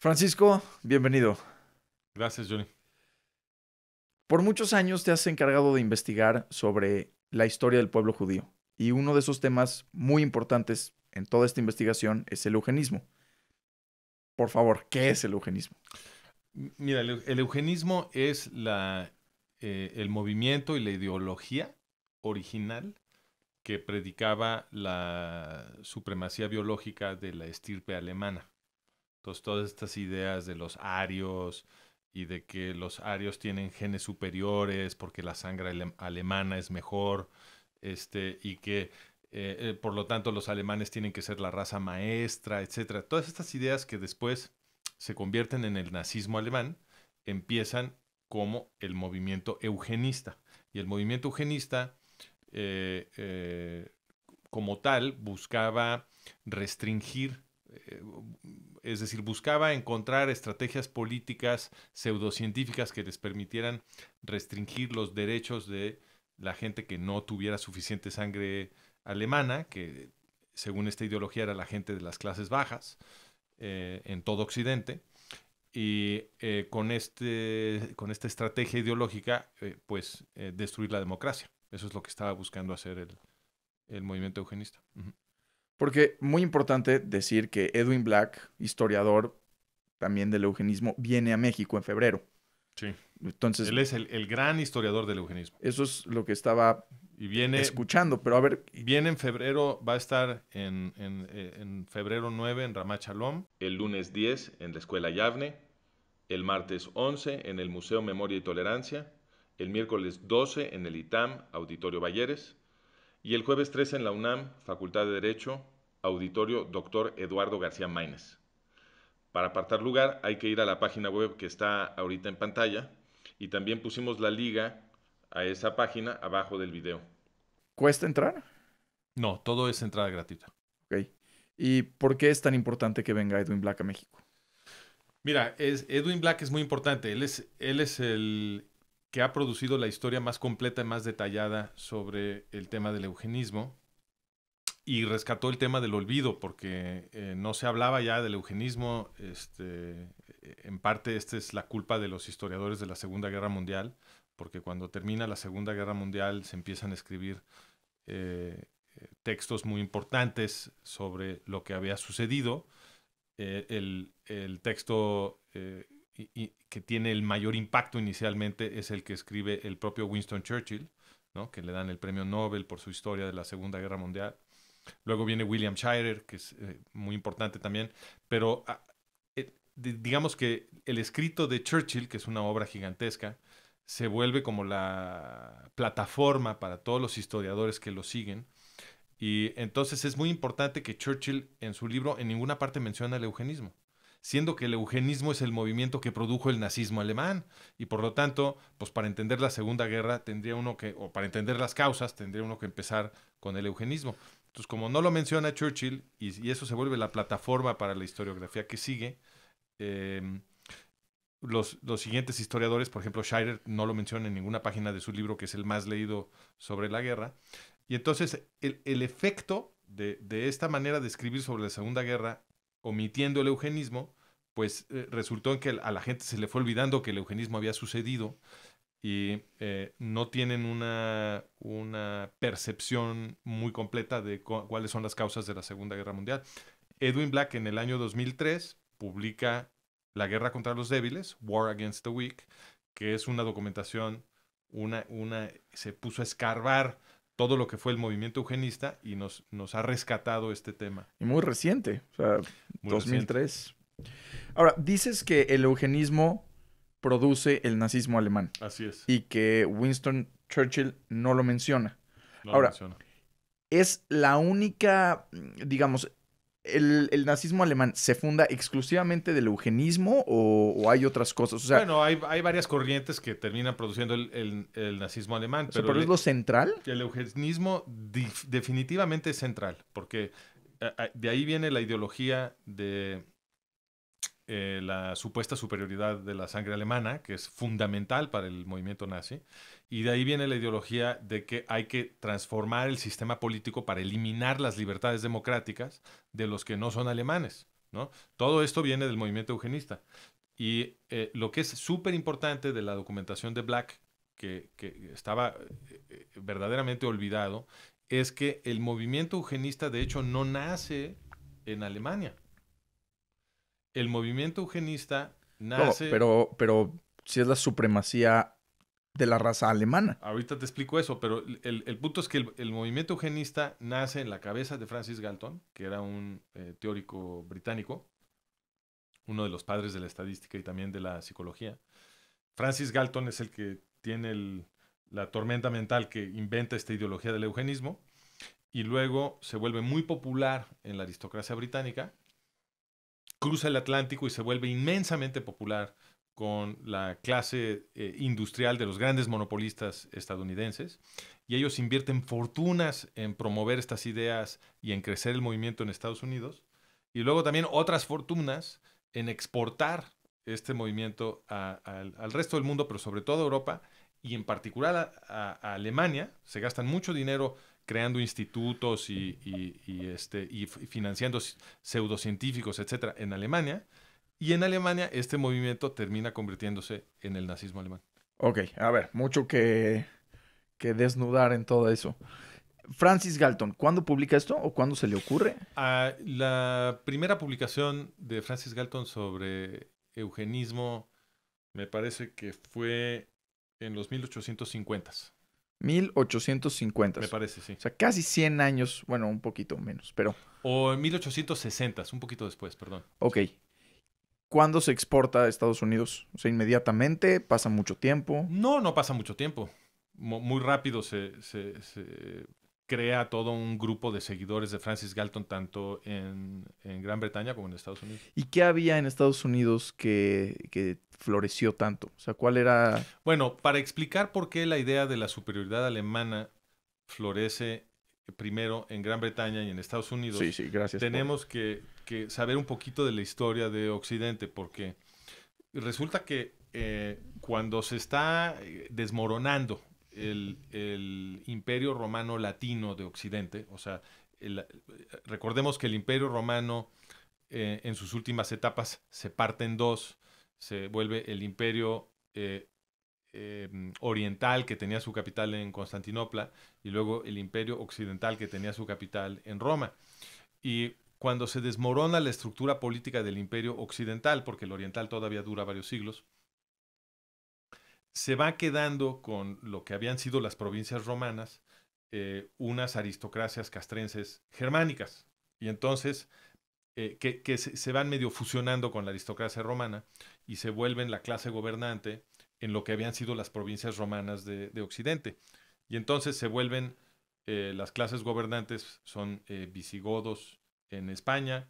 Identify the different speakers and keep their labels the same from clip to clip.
Speaker 1: Francisco, bienvenido. Gracias, Johnny. Por muchos años te has encargado de investigar sobre la historia del pueblo judío y uno de esos temas muy importantes en toda esta investigación es el eugenismo. Por favor, ¿qué es el eugenismo?
Speaker 2: Mira, el eugenismo es la, eh, el movimiento y la ideología original que predicaba la supremacía biológica de la estirpe alemana. Entonces, todas estas ideas de los arios y de que los arios tienen genes superiores porque la sangre alemana es mejor, este, y que eh, eh, por lo tanto los alemanes tienen que ser la raza maestra, etc. Todas estas ideas que después se convierten en el nazismo alemán empiezan como el movimiento eugenista. Y el movimiento eugenista, eh, como tal, buscaba restringir eh, es decir, buscaba encontrar estrategias políticas pseudocientíficas que les permitieran restringir los derechos de la gente que no tuviera suficiente sangre alemana, que según esta ideología era la gente de las clases bajas eh, en todo Occidente. Y eh, con, este, con esta estrategia ideológica, pues destruir la democracia. Eso es lo que estaba buscando hacer el, movimiento eugenista.
Speaker 1: Porque muy importante decir que Edwin Black, historiador también del eugenismo, viene a México en febrero. Sí. Entonces, Él es
Speaker 2: el, gran historiador del eugenismo. Eso es lo que estaba y viene, escuchando, pero a ver. Viene en febrero, va a estar en, eh, febrero 9 en Ramachalom. El lunes 10 en la Escuela Yavne. El martes 11 en el Museo Memoria y Tolerancia. El miércoles 12 en el ITAM, Auditorio Valleres y el jueves 13 en la UNAM, Facultad de Derecho, Auditorio Dr. Eduardo García Maínez. Para apartar lugar hay que ir a la página web que está ahorita en pantalla y también pusimos la liga a esa página abajo del video.
Speaker 1: ¿Cuesta entrar?
Speaker 2: No, todo es entrada gratuita.
Speaker 1: Ok. ¿Y por qué es tan importante que venga Edwin Black a México?
Speaker 2: Mira, Edwin Black es muy importante. él es el que ha producido la historia más completa y más detallada sobre el tema del eugenismo y rescató el tema del olvido, porque eh, no se hablaba ya del eugenismo. Este, en parte, esta es la culpa de los historiadores de la Segunda Guerra Mundial, porque cuando termina la Segunda Guerra Mundial se empiezan a escribir eh, textos muy importantes sobre lo que había sucedido. Eh, el, el, texto y, que tiene el mayor impacto inicialmente es el que escribe el propio Winston Churchill, que le dan el premio Nobel por su historia de la Segunda Guerra Mundial. Luego viene William Shirer, que es eh, muy importante también, pero ah, eh, digamos que el escrito de Churchill, que es una obra gigantesca, se vuelve como la plataforma para todos los historiadores que lo siguen. Y entonces es muy importante que Churchill en su libro en ninguna parte menciona el eugenismo siendo que el eugenismo es el movimiento que produjo el nazismo alemán. Y por lo tanto, pues para entender la Segunda Guerra tendría uno que, o para entender las causas, tendría uno que empezar con el eugenismo. Entonces, como no lo menciona Churchill, y, eso se vuelve la plataforma para la historiografía que sigue, em, los, los, siguientes historiadores, por ejemplo, Scheider no lo menciona en ninguna página de su libro, que es el más leído sobre la guerra. Y entonces el, efecto de, de, esta manera de escribir sobre la Segunda Guerra omitiendo el eugenismo, pues eh, resultó en que a la gente se le fue olvidando que el eugenismo había sucedido y eh, no tienen una, percepción muy completa de cuáles son las causas de la Segunda Guerra Mundial. Edwin Black en el año 2003 publica La Guerra contra los Débiles, War Against the Weak, que es una documentación, una, una, se puso a escarbar todo lo que fue el movimiento eugenista y nos, nos ha rescatado este tema.
Speaker 1: Y muy reciente, o sea, 2003. Ahora, dices que el eugenismo produce el nazismo alemán. Así es. Y que Winston Churchill no lo menciona. Ahora, es la única, digamos, el, nazismo alemán se funda exclusivamente del eugenismo o, hay otras cosas? bueno,
Speaker 2: hay, varias corrientes que terminan produciendo el, nazismo alemán. Pero, pero, es lo central? El eugenismo definitivamente es central, porque eh, eh, de ahí viene la ideología de, eh, la supuesta superioridad de la sangre alemana, que es fundamental para el movimiento nazi, y de ahí viene la ideología de que hay que transformar el sistema político para eliminar las libertades democráticas de los que no son alemanes. Todo esto viene del movimiento eugenista. Y eh, lo que es súper importante de la documentación de Black, que, estaba eh, verdaderamente olvidado, es que el movimiento eugenista de hecho no nace en Alemania el movimiento eugenista nace.
Speaker 1: pero, pero si es la supremacía de la raza alemana.
Speaker 2: Ahorita te explico eso, pero el, punto es que el, movimiento eugenista nace en la cabeza de Francis Galton, que era un eh, teórico británico, uno de los padres de la estadística y también de la psicología. Francis Galton es el que tiene la tormenta mental que inventa esta ideología del eugenismo y luego se vuelve muy popular en la aristocracia británica cruza el Atlántico y se vuelve inmensamente popular con la clase eh, industrial de los grandes monopolistas estadounidenses y ellos invierten fortunas en promover estas ideas y en crecer el movimiento en Estados Unidos y luego también otras fortunas en exportar este movimiento al resto del mundo, pero sobre todo a Europa y en particular a, a Alemania. Se gastan mucho dinero creando institutos y, este, y financiando pseudocientíficos, etcétera, en Alemania. Y en Alemania este movimiento termina convirtiéndose en el nazismo alemán.
Speaker 1: Ok, a ver, mucho que, desnudar en todo eso. Francis Galton, ¿cuándo publica esto o cuándo se le ocurre?
Speaker 2: Ah, la primera publicación de Francis Galton sobre eugenismo me parece que fue en los 1850s.
Speaker 1: 1850. Me parece, sí. O sea, casi 100 años, bueno, un poquito menos, pero...
Speaker 2: O en 1860, un poquito después, perdón.
Speaker 1: Ok. ¿Cuándo se exporta a Estados Unidos? O sea, inmediatamente, pasa mucho tiempo.
Speaker 2: No, no pasa mucho tiempo. muy rápido se, crea todo un grupo de seguidores de Francis Galton tanto en, Gran Bretaña como en Estados Unidos.
Speaker 1: ¿Y qué había en Estados Unidos que, floreció tanto? O sea, ¿cuál era...?
Speaker 2: Bueno, para explicar por qué la idea de la superioridad alemana florece primero en Gran Bretaña y en Estados Unidos, tenemos que, saber un poquito de la historia de Occidente, porque resulta que eh, cuando se está eh, desmoronando el, imperio romano latino de Occidente, o sea, recordemos que el imperio romano eh, en sus últimas etapas se parte en dos, se vuelve el imperio eh, eh, oriental que tenía su capital en Constantinopla y luego el imperio occidental que tenía su capital en Roma. Y cuando se desmorona la estructura política del imperio occidental, porque el oriental todavía dura varios siglos, se va quedando con lo que habían sido las provincias romanas, eh, unas aristocracias castrenses germánicas. Y entonces, eh, que, se, van medio fusionando con la aristocracia romana y se vuelven la clase gobernante en lo que habían sido las provincias romanas de, Occidente. Y entonces se vuelven, eh, las clases gobernantes son visigodos en España,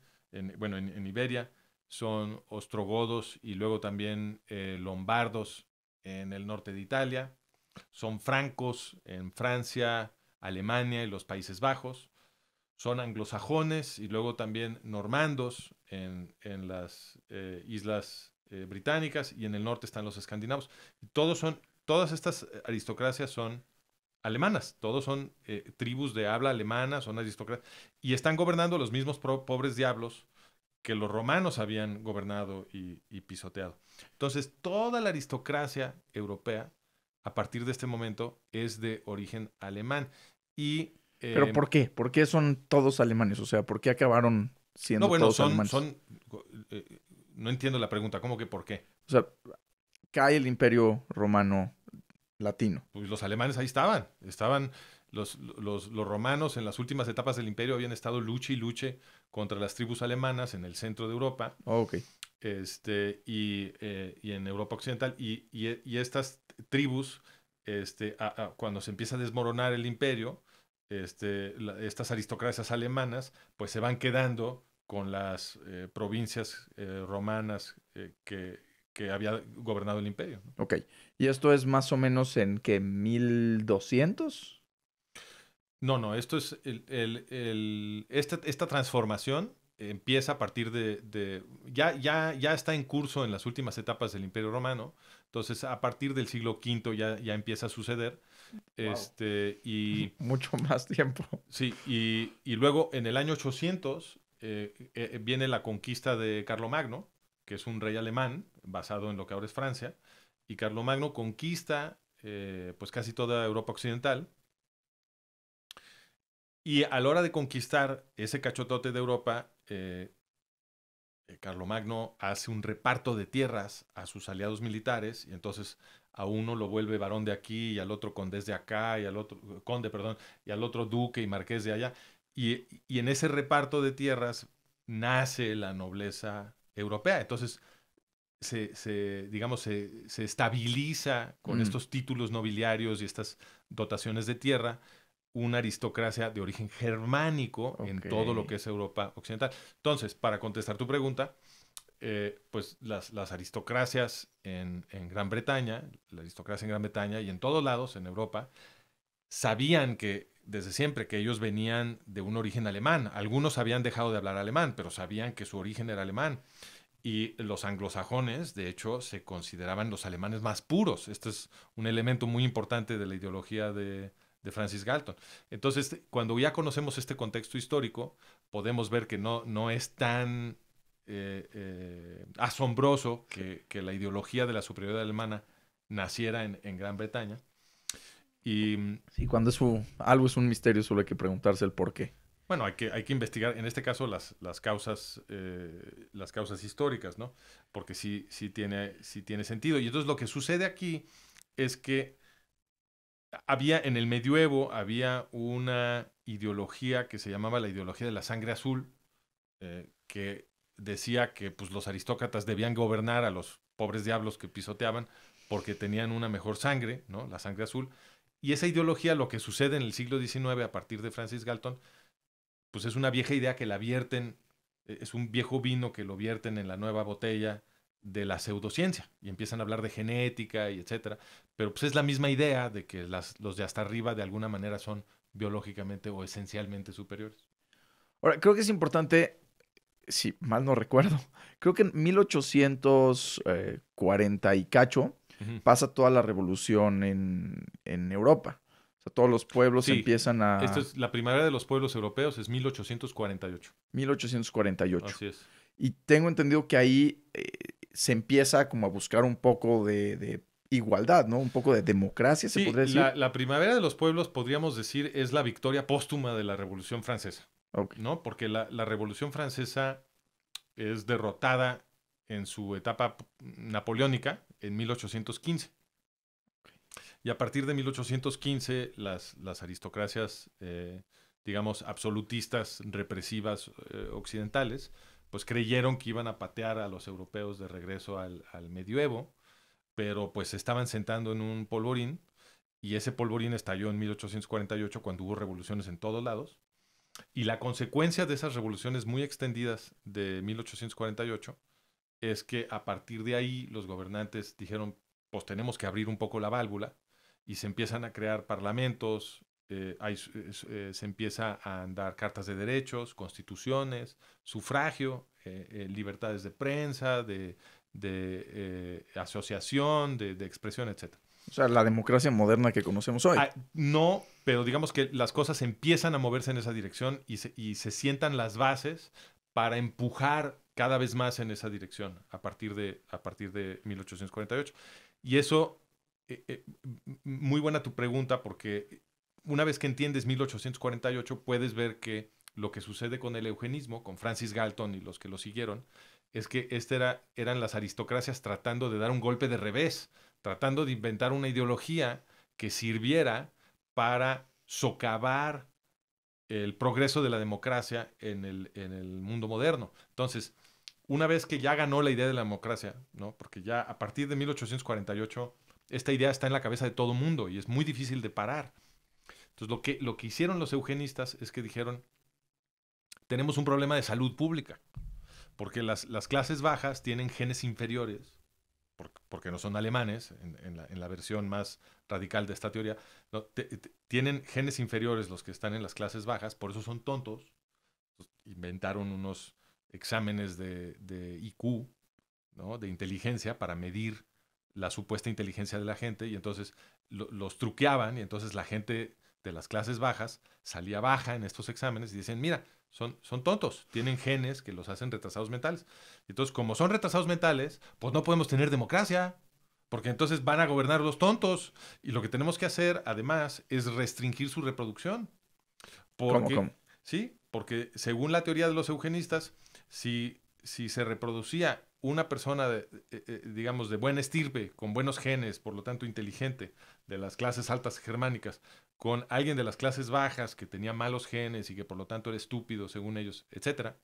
Speaker 2: bueno, en, Iberia, son ostrogodos y luego también lombardos en el norte de Italia, son francos en Francia, Alemania y los Países Bajos, son anglosajones y luego también normandos en, las eh, islas eh, británicas y en el norte están los escandinavos. Todos son, todas estas aristocracias son alemanas, todos son eh, tribus de habla alemana, son aristocracias y están gobernando los mismos pobres diablos que los romanos habían gobernado y, pisoteado. Entonces, toda la aristocracia europea, a partir de este momento, es de origen alemán. Y, eh, ¿Pero por qué? ¿Por
Speaker 1: qué son todos alemanes? O sea, ¿por qué acabaron siendo no, bueno, son,
Speaker 2: eh, no entiendo la pregunta, ¿cómo que por qué?
Speaker 1: O sea, cae el imperio romano latino.
Speaker 2: Pues los alemanes ahí estaban, estaban los, romanos en las últimas etapas del imperio habían estado luche y luche contra las tribus alemanas en el centro de Europa. Oh, okay. Este, eh, y, en Europa Occidental. Y, estas tribus, este, cuando se empieza a desmoronar el imperio, este, estas aristocracias alemanas, pues se van quedando con las eh, provincias eh, romanas que, había gobernado el imperio.
Speaker 1: ¿Y esto es más o menos en que 1200?
Speaker 2: No, no, esto es el, esta, esta, transformación empieza a partir de, ya, ya, ya, está en curso en las últimas etapas del Imperio Romano, entonces a partir del siglo V ya, empieza a suceder. Este, y, Mucho más tiempo. Sí, y, luego en el año 800 eh, eh, viene la conquista de Carlomagno, que es un rey alemán basado en lo que ahora es Francia, y Carlomagno conquista eh, pues casi toda Europa Occidental, y a la hora de conquistar ese cachotote de Europa, eh, eh, Carlomagno hace un reparto de tierras a sus aliados militares y entonces a uno lo vuelve varón de aquí y al otro conde de acá y al otro eh, conde, perdón, y al otro duque y marqués de allá. Y, en ese reparto de tierras nace la nobleza europea. Entonces, se, se, digamos, se, estabiliza con mm. estos títulos nobiliarios y estas dotaciones de tierra una aristocracia de origen germánico en todo lo que es Europa Occidental. Entonces, para contestar tu pregunta, eh, pues las, aristocracias en, en, Gran Bretaña, la aristocracia en Gran Bretaña y en todos lados en Europa, sabían que desde siempre que ellos venían de un origen alemán. Algunos habían dejado de hablar alemán, pero sabían que su origen era alemán. Y los anglosajones, de hecho, se consideraban los alemanes más puros. Este es un elemento muy importante de la ideología de, de Francis Galton. Entonces, cuando ya conocemos este contexto histórico, podemos ver que no, no es tan eh, eh, asombroso que, la ideología de la superioridad alemana naciera en, Gran Bretaña.
Speaker 1: Y, mm, cuando es algo es un misterio, solo hay que preguntarse el por qué.
Speaker 2: Bueno, hay que, hay que investigar, en este caso, las, las, causas, eh, las causas históricas, ¿no? Porque sí, sí, tiene, sí tiene sentido. Y entonces lo que sucede aquí es que había en el medioevo, había una ideología que se llamaba la ideología de la sangre azul, eh, que decía que pues, los aristócratas debían gobernar a los pobres diablos que pisoteaban porque tenían una mejor sangre, ¿no? la sangre azul. Y esa ideología, lo que sucede en el siglo XIX a partir de Francis Galton, pues es una vieja idea que la vierten, e-, es un viejo vino que lo vierten en la nueva botella de la pseudociencia y empiezan a hablar de genética y etcétera. Pero pues es la misma idea de que los de hasta arriba de alguna manera son biológicamente o esencialmente superiores.
Speaker 1: Ahora, creo que es importante, si mal no recuerdo, creo que en 1840 y cacho pasa toda la revolución en, Europa. O sea, todos los pueblos empiezan a... Esto
Speaker 2: es la primavera de los pueblos europeos, es 1848.
Speaker 1: 1848. Así es. Y tengo entendido que ahí eh, se empieza como a buscar un poco de, igualdad, ¿no? Un poco de democracia, se podría decir. La,
Speaker 2: la, primavera de los pueblos, podríamos decir, es la victoria póstuma de la Revolución Francesa. ¿No? Porque la, Revolución Francesa es derrotada en su etapa napoleónica en 1815. Y a partir de 1815, las, aristocracias, eh, digamos, absolutistas, represivas, eh, occidentales, pues creyeron que iban a patear a los europeos de regreso al, medioevo, pero pues estaban sentando en un polvorín y ese polvorín estalló en 1848 cuando hubo revoluciones en todos lados. Y la consecuencia de esas revoluciones muy extendidas de 1848 es que a partir de ahí los gobernantes dijeron, pues tenemos que abrir un poco la válvula y se empiezan a crear parlamentos, eh, eh, eh, se empieza a andar cartas de derechos, constituciones, sufragio, libertades de prensa, de, asociación, de, expresión, etc.
Speaker 1: O sea, la democracia moderna que
Speaker 2: conocemos hoy. Ah, no, pero digamos que las cosas empiezan a moverse en esa dirección y se, sientan las bases para empujar cada vez más en esa dirección a partir de, a partir de 1848. Y eso, muy buena tu pregunta, porque una vez que entiendes 1848, puedes ver que lo que sucede con el eugenismo, con Francis Galton y los que lo siguieron, es que este era, eran las aristocracias tratando de dar un golpe de revés, tratando de inventar una ideología que sirviera para socavar el progreso de la democracia en el, mundo moderno. Entonces, una vez que ya ganó la idea de la democracia, ¿no? porque ya a partir de 1848 esta idea está en la cabeza de todo mundo y es muy difícil de parar. Entonces, lo que, lo que hicieron los eugenistas es que dijeron, tenemos un problema de salud pública, porque las, clases bajas tienen genes inferiores, porque, no son alemanes, en, la, versión más radical de esta teoría, tienen genes inferiores los que están en las clases bajas, por eso son tontos, inventaron unos exámenes de, IQ, ¿no? de inteligencia, para medir la supuesta inteligencia de la gente y entonces los truqueaban y entonces la gente de las clases bajas salía baja en estos exámenes y dicen, mira, son, son tontos, tienen genes que los hacen retrasados mentales. Entonces, como son retrasados mentales, pues no podemos tener democracia, porque entonces van a gobernar los tontos. Y lo que tenemos que hacer, además, es restringir su reproducción. Porque, ¿Cómo, Sí, porque según la teoría de los eugenistas, si, si se reproducía una persona, eh, eh, digamos, de buena estirpe, con buenos genes, por lo tanto inteligente, de las clases altas germánicas, con alguien de las clases bajas que tenía malos genes y que por lo tanto era estúpido según ellos, etc.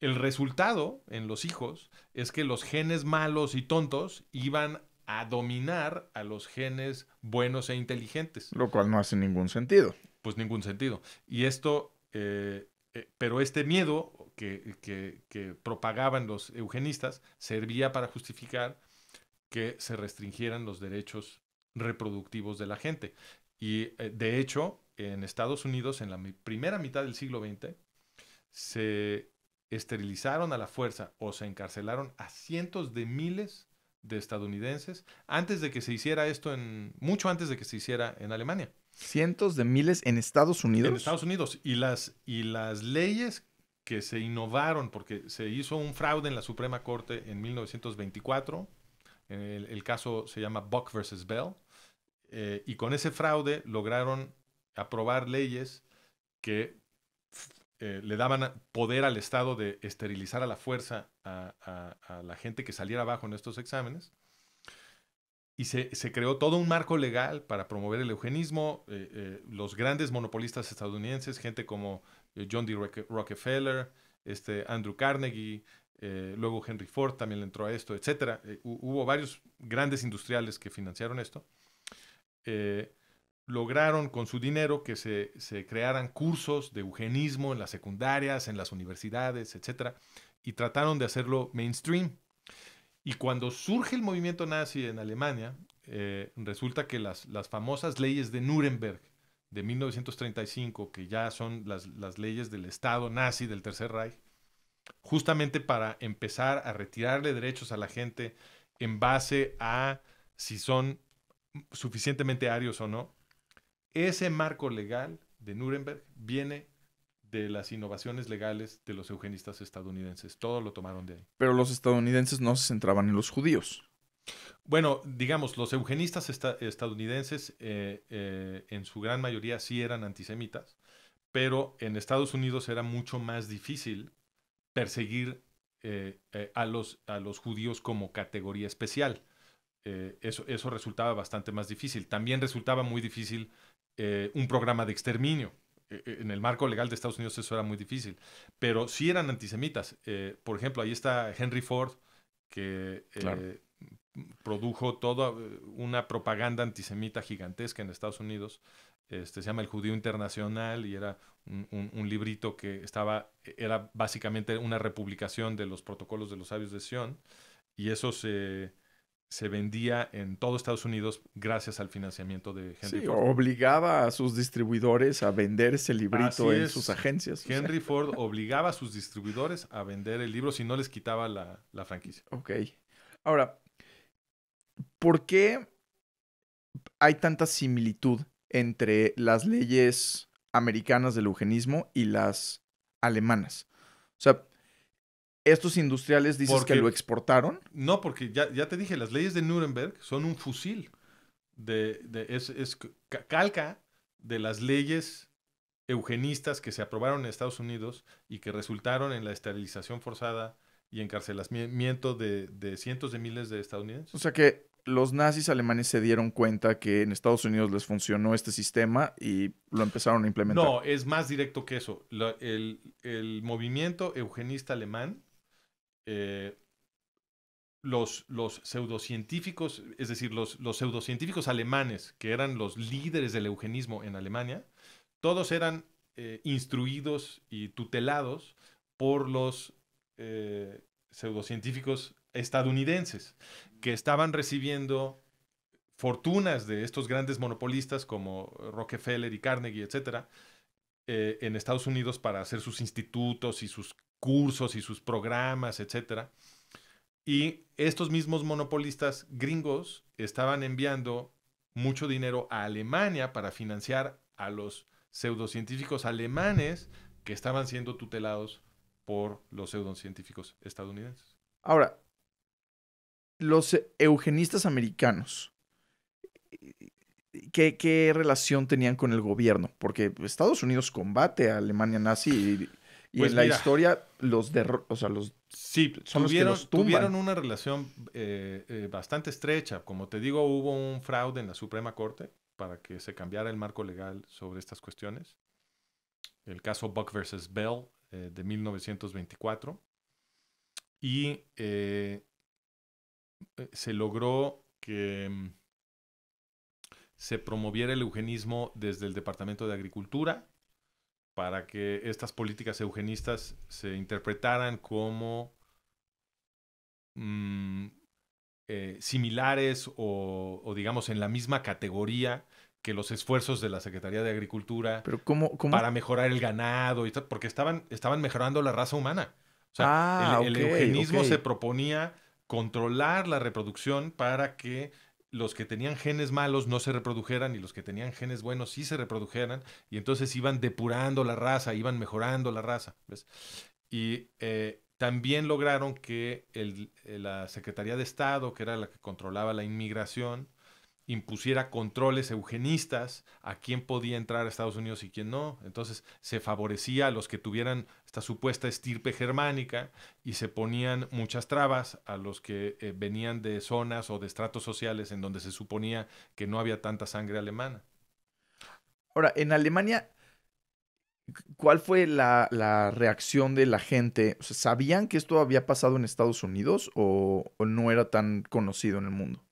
Speaker 2: El resultado en los hijos es que los genes malos y tontos iban a dominar a los genes buenos e inteligentes.
Speaker 1: Lo cual no hace ningún sentido.
Speaker 2: Pues ningún sentido. Y esto, eh, eh, pero este miedo que propagaban los eugenistas servía para justificar que se restringieran los derechos reproductivos de la gente. Y eh, de hecho, en Estados Unidos, en la primera mitad del siglo XX, se esterilizaron a la fuerza o se encarcelaron a cientos de miles de estadounidenses antes de que se hiciera esto en mucho antes de que se hiciera en Alemania.
Speaker 1: Cientos de miles en Estados Unidos. En Estados
Speaker 2: Unidos y las y las leyes que se innovaron porque se hizo un fraude en la Suprema Corte en 1924. El, el caso se llama Buck versus Bell eh, y con ese fraude lograron aprobar leyes que eh, le daban poder al Estado de esterilizar a la fuerza a, la gente que saliera abajo en estos exámenes. Y se, creó todo un marco legal para promover el eugenismo. Eh, los grandes monopolistas estadounidenses, gente como John D. Rockefeller, este Andrew Carnegie, luego Henry Ford también le entró a esto, etc. hubo varios grandes industriales que financiaron esto. Eh, lograron con su dinero que se, crearan cursos de eugenismo en las secundarias, en las universidades, etcétera, Y trataron de hacerlo mainstream. Y cuando surge el movimiento nazi en Alemania, eh, resulta que las, las, famosas leyes de Nuremberg de 1935, que ya son las, las leyes del Estado nazi del Tercer Reich, justamente para empezar a retirarle derechos a la gente en base a si son suficientemente arios o no, ese marco legal de Nuremberg viene de las innovaciones legales de los eugenistas estadounidenses. Todo lo tomaron de ahí.
Speaker 1: Pero los estadounidenses no se centraban en los judíos.
Speaker 2: Bueno, digamos, los eugenistas estadounidenses eh, eh, en su gran mayoría sí eran antisemitas, pero en Estados Unidos era mucho más difícil perseguir eh, a, los, a los judíos como categoría especial. Eh, eso, resultaba bastante más difícil. También resultaba muy difícil eh, un programa de exterminio. E, e, en el marco legal de Estados Unidos eso era muy difícil, pero sí eran antisemitas. Eh, por ejemplo, ahí está Henry Ford, que produjo toda una propaganda antisemita gigantesca en Estados Unidos. Este, se llama El Judío Internacional y era un, un, librito que estaba, era básicamente una republicación de los protocolos de los sabios de Sion. Y eso se, se vendía en todo Estados Unidos gracias al financiamiento de Henry sí, Ford.
Speaker 1: Obligaba a sus distribuidores a vender ese librito en sus agencias. Henry
Speaker 2: Ford obligaba a sus distribuidores a vender el libro si no les quitaba la, la franquicia. Ok.
Speaker 1: Ahora, ¿por qué hay tanta similitud entre las leyes americanas del eugenismo y las alemanas? O sea, estos industriales dicen que lo exportaron.
Speaker 2: No, porque ya, te dije, las leyes de Nuremberg son un fusil. De, es, calca de las leyes eugenistas que se aprobaron en Estados Unidos y que resultaron en la esterilización forzada y encarcelamiento de, cientos de miles de estadounidenses.
Speaker 1: O sea que los nazis alemanes se dieron cuenta que en Estados Unidos les funcionó este sistema y lo empezaron a implementar. No,
Speaker 2: es más directo que eso. el movimiento eugenista alemán eh, los, pseudocientíficos, es decir, los, pseudocientíficos alemanes, que eran los líderes del eugenismo en Alemania, todos eran eh, instruidos y tutelados por los eh, pseudocientíficos estadounidenses, que estaban recibiendo fortunas de estos grandes monopolistas como Rockefeller y Carnegie, etcétera, en Estados Unidos para hacer sus institutos y sus cursos y sus programas, etcétera. Y estos mismos monopolistas gringos estaban enviando mucho dinero a Alemania para financiar a los pseudocientíficos alemanes que estaban siendo tutelados por los pseudocientíficos estadounidenses.
Speaker 1: Ahora, los eugenistas americanos, ¿qué, qué relación tenían con el gobierno? Porque Estados Unidos combate a Alemania nazi y y pues en la historia, los de, o sea, los sí, tuvieron, tuvieron
Speaker 2: una relación eh, eh, bastante estrecha. Como te digo, hubo un fraude en la Suprema Corte para que se cambiara el marco legal sobre estas cuestiones. El caso Buck versus Bell eh, de 1924. Y se logró que mm, se promoviera el eugenismo desde el Departamento de Agricultura para que estas políticas eugenistas se interpretaran como mm, eh, similares o, digamos en la misma categoría que los esfuerzos de la Secretaría de Agricultura para mejorar el ganado, y porque estaban, estaban mejorando la raza humana. O sea, ah, el, eugenismo se proponía controlar la reproducción para que los que tenían genes malos no se reprodujeran y los que tenían genes buenos sí se reprodujeran y entonces iban depurando la raza, iban mejorando la raza. Y eh, también lograron que la Secretaría de Estado, que era la que controlaba la inmigración, impusiera controles eugenistas a quién podía entrar a Estados Unidos y quién no. Entonces se favorecía a los que tuvieran esta supuesta estirpe germánica y se ponían muchas trabas a los que eh, venían de zonas o de estratos sociales en donde se suponía que no había tanta sangre alemana.
Speaker 1: Ahora, en Alemania, ¿cuál fue la, reacción de la gente? ¿Sabían que esto había pasado en Estados Unidos o no era tan conocido en el mundo?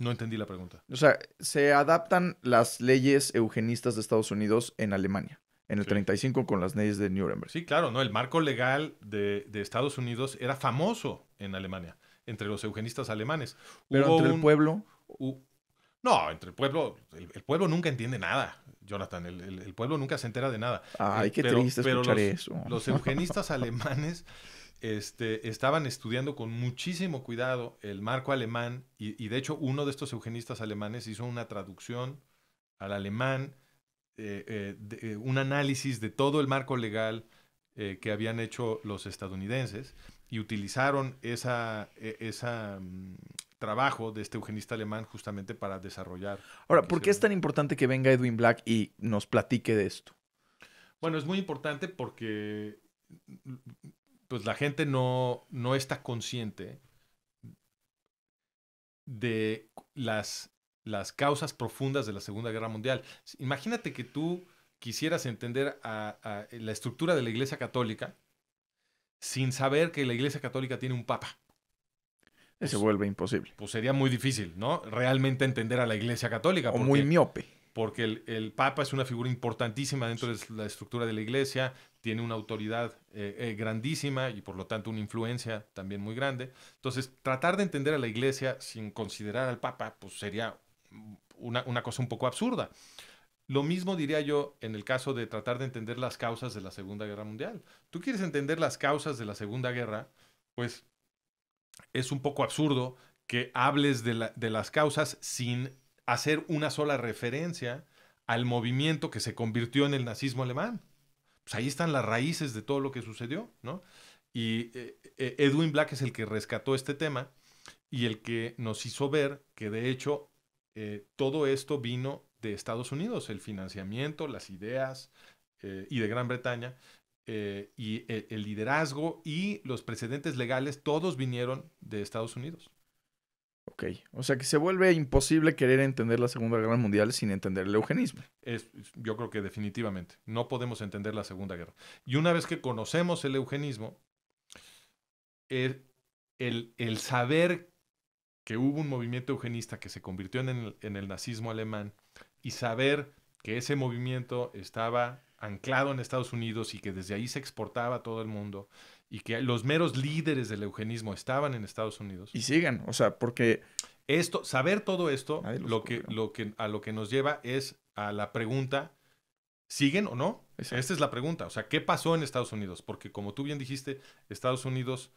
Speaker 2: No entendí la pregunta.
Speaker 1: O sea, se adaptan las leyes eugenistas de Estados Unidos en Alemania, en el 35 con las leyes de Nuremberg.
Speaker 2: Sí, claro, ¿no? El marco legal de, Estados Unidos era famoso en Alemania, entre los eugenistas alemanes. Pero entre el pueblo. no, entre el pueblo, el, pueblo nunca entiende nada, Jonathan. El, pueblo nunca se entera de nada. Ay, eh, qué triste pero escuchar eso. Los eugenistas alemanes este, estaban estudiando con muchísimo cuidado el marco alemán y, de hecho uno de estos eugenistas alemanes hizo una traducción al alemán, eh, eh, eh, un análisis de todo el marco legal que habían hecho los estadounidenses y utilizaron ese mm, trabajo de este eugenista alemán justamente para desarrollar.
Speaker 1: Ahora, ¿por qué es tan importante que venga Edwin Black y nos platique de esto?
Speaker 2: Bueno, es muy importante porque pues la gente no, no está consciente de las, las causas profundas de la Segunda Guerra Mundial. Imagínate que tú quisieras entender a, la estructura de la Iglesia Católica sin saber que la Iglesia Católica tiene un papa. Eso se pues
Speaker 1: vuelve imposible.
Speaker 2: Pues sería muy difícil, ¿no? Realmente entender a la Iglesia Católica. O muy miope porque el, Papa es una figura importantísima dentro de la estructura de la Iglesia, tiene una autoridad eh, eh, grandísima y por lo tanto una influencia también muy grande. Entonces, tratar de entender a la Iglesia sin considerar al Papa, pues sería una, cosa un poco absurda. Lo mismo diría yo en el caso de tratar de entender las causas de la Segunda Guerra Mundial. Tú quieres entender las causas de la Segunda Guerra, pues es un poco absurdo que hables de, de las causas sin hacer una sola referencia al movimiento que se convirtió en el nazismo alemán. Pues ahí están las raíces de todo lo que sucedió, ¿no? Y eh, eh, eh, Edwin Black es el que rescató este tema y el que nos hizo ver que de hecho todo esto vino de Estados Unidos, el financiamiento, las ideas y de Gran Bretaña, y el liderazgo y los precedentes legales, todos vinieron de Estados Unidos.
Speaker 1: Ok. O sea que se vuelve imposible querer entender la Segunda Guerra Mundial sin entender el
Speaker 2: eugenismo. Es, yo creo que definitivamente. No podemos entender la Segunda Guerra. Y una vez que conocemos el eugenismo, eh, el, el, saber que hubo un movimiento eugenista que se convirtió en el, en el nazismo alemán y saber que ese movimiento estaba anclado en Estados Unidos y que desde ahí se exportaba a todo el mundo y que los meros líderes del eugenismo estaban en Estados Unidos. Y sigan,
Speaker 1: o sea, porque...
Speaker 2: Esto, saber todo esto lo que, lo que, a lo que nos lleva es a la pregunta, ¿siguen o no? Esta es la pregunta, o sea, ¿qué pasó en Estados Unidos? Porque como tú bien dijiste, Estados Unidos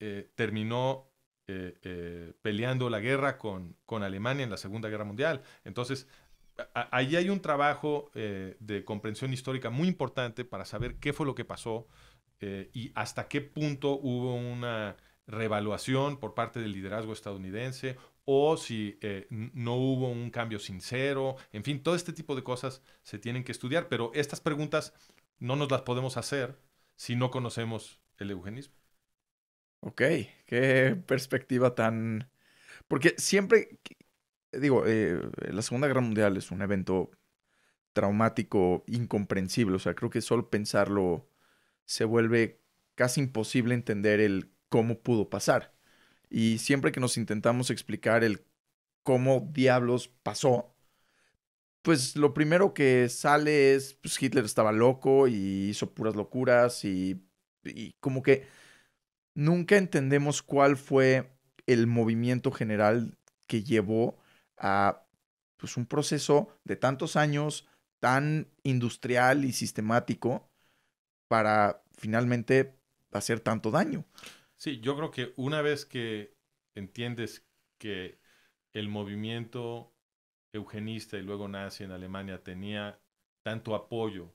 Speaker 2: eh, terminó eh, eh, peleando la guerra con, con Alemania en la Segunda Guerra Mundial. Entonces, ahí hay un trabajo de comprensión histórica muy importante para saber qué fue lo que pasó eh, y hasta qué punto hubo una revaluación por parte del liderazgo estadounidense o si eh, no hubo un cambio sincero, en fin, todo este tipo de cosas se tienen que estudiar, pero estas preguntas no nos las podemos hacer si no conocemos el eugenismo.
Speaker 1: Ok, qué perspectiva tan... Porque siempre, digo, eh, la Segunda Guerra Mundial es un evento traumático, incomprensible, o sea, creo que solo pensarlo se vuelve casi imposible entender el cómo pudo pasar. Y siempre que nos intentamos explicar el cómo diablos pasó, pues lo primero que sale es, pues, Hitler estaba loco y hizo puras locuras y, y como que nunca entendemos cuál fue el movimiento general que llevó a pues un proceso de tantos años tan industrial y sistemático para finalmente hacer tanto daño.
Speaker 2: Sí, yo creo que una vez que entiendes que el movimiento eugenista y luego nazi en Alemania tenía tanto apoyo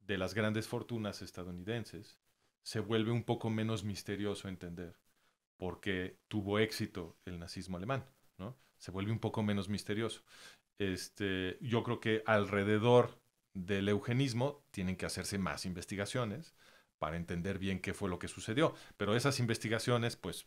Speaker 2: de las grandes fortunas estadounidenses, se vuelve un poco menos misterioso entender por qué tuvo éxito el nazismo alemán, ¿no? Se vuelve un poco menos misterioso. Este, yo creo que alrededor del eugenismo, tienen que hacerse más investigaciones para entender bien qué fue lo que sucedió. Pero esas investigaciones, pues,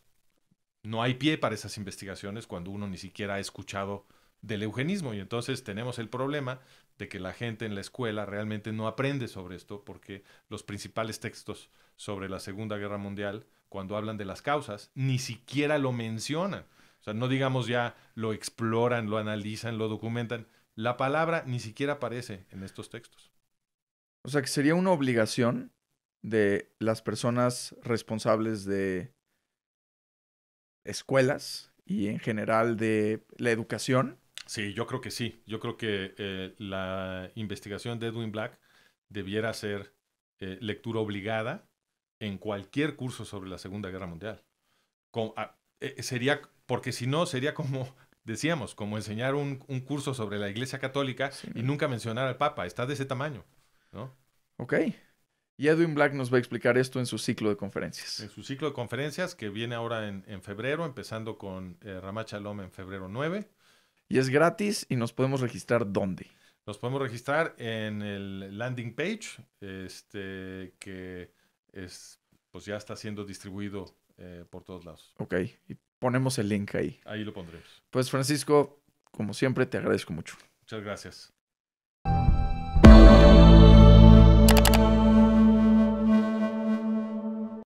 Speaker 2: no hay pie para esas investigaciones cuando uno ni siquiera ha escuchado del eugenismo. Y entonces tenemos el problema de que la gente en la escuela realmente no aprende sobre esto porque los principales textos sobre la Segunda Guerra Mundial, cuando hablan de las causas, ni siquiera lo mencionan. O sea, no digamos ya lo exploran, lo analizan, lo documentan la palabra ni siquiera aparece en estos textos.
Speaker 1: O sea que sería una obligación de las personas responsables de escuelas y en general de la educación.
Speaker 2: Sí, yo creo que sí. Yo creo que eh, la investigación de Edwin Black debiera ser eh, lectura obligada en cualquier curso sobre la Segunda Guerra Mundial. Ah, eh, sería, porque si no, sería como decíamos, como enseñar un, curso sobre la Iglesia Católica y nunca mencionar al Papa. Está de ese tamaño, ¿no?
Speaker 1: Ok. Y Edwin Black nos va a explicar esto en su ciclo de conferencias.
Speaker 2: En su ciclo de conferencias que viene ahora en, en febrero, empezando con eh, Ramachalom en febrero 9. Y es gratis y nos podemos registrar dónde. Nos podemos registrar en el landing page, este, que es, pues ya está siendo distribuido eh, por todos lados.
Speaker 1: Ok, ponemos el link ahí.
Speaker 2: Ahí lo pondremos.
Speaker 1: Pues Francisco, como siempre, te agradezco mucho.
Speaker 2: Muchas gracias.